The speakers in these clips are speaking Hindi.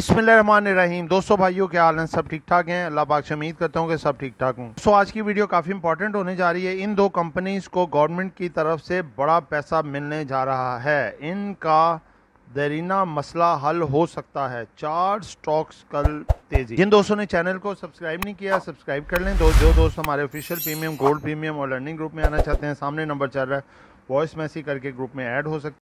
बिस्मिल्लाम दोस्तों भाइयों के हाल हैं सब ठीक ठाक हैं अल्लाह पाक से उम्मीद करता हूँ कि सब ठीक ठाक हूँ सो आज की वीडियो काफ़ी इंपॉर्टेंट होने जा रही है इन दो कंपनीज को गवर्नमेंट की तरफ से बड़ा पैसा मिलने जा रहा है इनका देरीना मसला हल हो सकता है चार स्टॉक्स कल तेजी जिन दोस्तों ने चैनल को सब्सक्राइब नहीं किया सब्सक्राइब कर लें दो जो दोस्त हमारे ऑफिशियल प्रीमियम गोल्ड प्रीमियम और लर्निंग ग्रुप में आना चाहते हैं सामने नंबर चल रहा है वॉइस मैसेज करके ग्रुप में ऐड हो सकते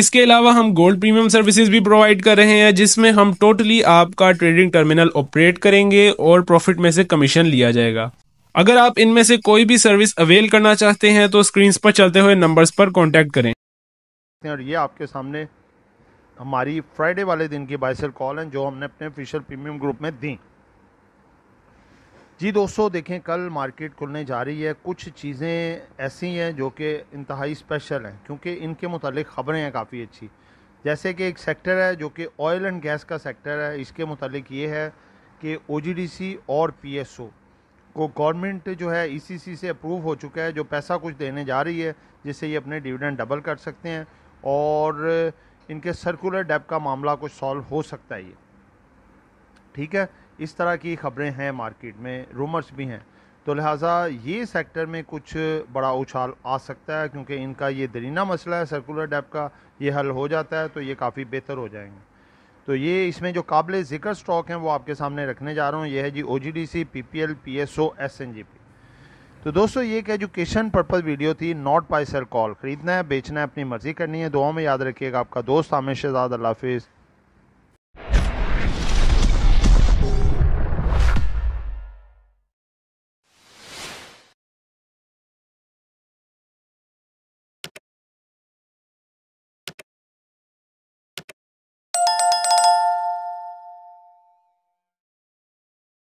इसके अलावा हम गोल्ड प्रीमियम सर्विसेज भी प्रोवाइड कर रहे हैं जिसमें हम टोटली आपका ट्रेडिंग टर्मिनल ऑपरेट करेंगे और प्रॉफिट में से कमीशन लिया जाएगा अगर आप इनमें से कोई भी सर्विस अवेल करना चाहते हैं तो स्क्रीन पर चलते हुए नंबर्स पर कॉन्टैक्ट करें और ये आपके सामने हमारी फ्राइडे वाले दिन की बाइसल कॉल है जो हमने अपने ऑफिशियल प्रीमियम ग्रुप में दी जी दोस्तों देखें कल मार्केट खुलने जा रही है कुछ चीज़ें ऐसी हैं जो कि इंतहाई स्पेशल हैं क्योंकि इनके मतलब ख़बरें हैं काफ़ी अच्छी जैसे कि एक सेक्टर है जो कि ऑयल एंड गैस का सेक्टर है इसके मतलब ये है कि ओ और पी को गवर्नमेंट जो है ई e से अप्रूव हो चुका है जो पैसा कुछ देने जा रही है जिससे ये अपने डिविडेंड डबल कर सकते हैं और इनके सर्कुलर डेप का मामला कुछ सॉल्व हो सकता है ये ठीक है इस तरह की खबरें हैं मार्केट में रूमर्स भी हैं तो लिहाजा ये सेक्टर में कुछ बड़ा उछाल आ सकता है क्योंकि इनका ये दरीना मसला है सर्कुलर डैप का ये हल हो जाता है तो ये काफ़ी बेहतर हो जाएंगे तो ये इसमें जो काबिल ज़िक्र स्टॉक हैं वो आपके सामने रखने जा रहा हूँ ये है G O G D C P P L P S O S N G P तो दोस्तों ये एक एजुकेशन पर्पज़ वीडियो थी नॉट बाई सर कॉल ख़रीदना है बेचना है अपनी मर्ज़ी करनी है दुआओं में याद रखिएगा आपका दोस्त आमिर शहजाद अल्लाह हाफिज़